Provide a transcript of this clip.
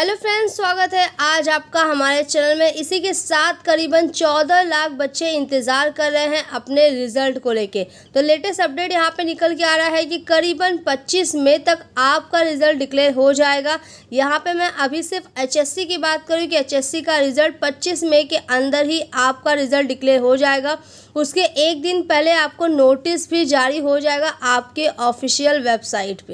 hello friends स्वागत है आज आपका हमारे चैनल में इसी के साथ करीबन चौदह लाख बच्चे इंतज़ार कर रहे हैं अपने रिजल्ट को लेके तो लेटेस्ट अपडेट यहाँ पे निकल के आ रहा है कि करीबन 25 मई तक आपका रिजल्ट डिक्लेयर हो जाएगा यहाँ पे मैं अभी सिर्फ एचएससी की बात करूँ कि एचएससी का रिजल्ट पच्चीस मई के अंदर ही आपका रिजल्ट डिक्लेयर हो जाएगा उसके एक दिन पहले आपको नोटिस भी जारी हो जाएगा आपके ऑफिशियल वेबसाइट पर